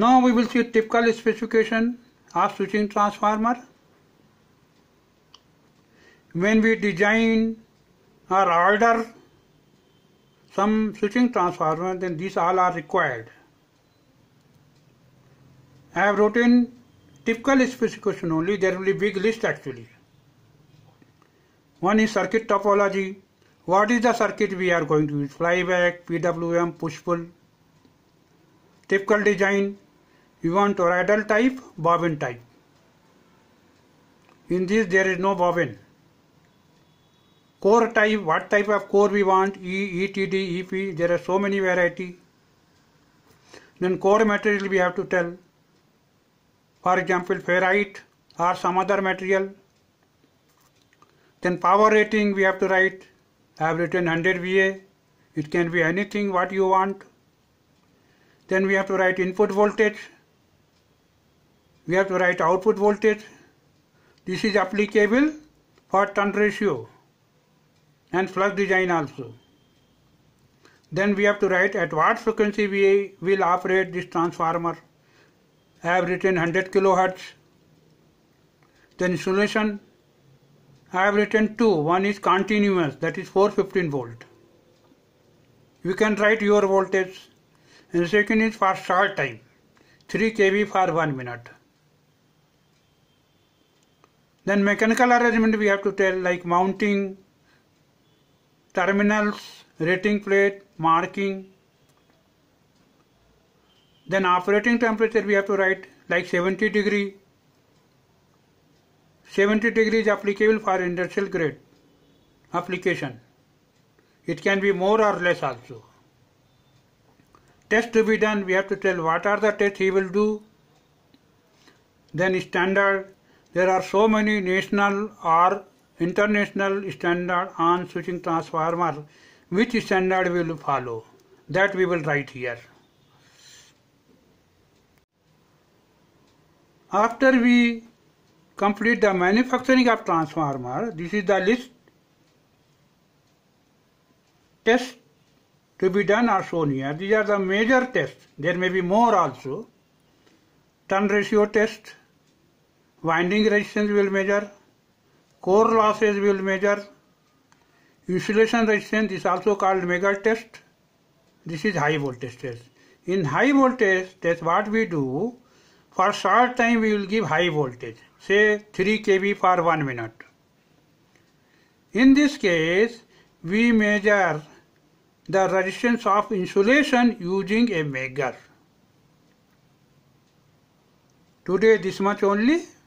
Now we will see a typical specification of switching transformer. When we design or order some switching transformer then these all are required. I have written typical specification only there will be big list actually. One is circuit topology. What is the circuit we are going to use? Flyback, PWM, push-pull. Typical design, you want toroidal type, bobbin type. In this there is no bobbin. Core type, what type of core we want, E, ETD, EP, there are so many variety. Then core material we have to tell. For example, ferrite or some other material. Then power rating we have to write. I have written 100 VA. It can be anything what you want. Then we have to write input voltage we have to write output voltage. This is applicable for turn ratio and flux design also. Then we have to write at what frequency we will operate this transformer. I have written 100 kilohertz. Then insulation, I have written two. One is continuous, that is 415 volt. You can write your voltage. And second is for short time, 3 kV for 1 minute. Then mechanical arrangement we have to tell like mounting, terminals, rating plate, marking. Then operating temperature we have to write like 70 degree. 70 degree is applicable for industrial grade application. It can be more or less also. Test to be done, we have to tell what are the tests he will do. Then standard, There are so many national or international standard on switching transformer which standard will follow that we will write here. After we complete the manufacturing of transformer, this is the list test to be done are shown here. These are the major tests. There may be more also. Turn ratio test, winding resistance will measure, core losses will measure, insulation resistance is also called mega test. This is high voltage test. In high voltage test what we do, for short time we will give high voltage, say 3 kV for 1 minute. In this case, we measure the resistance of insulation using a measure. Today this much only.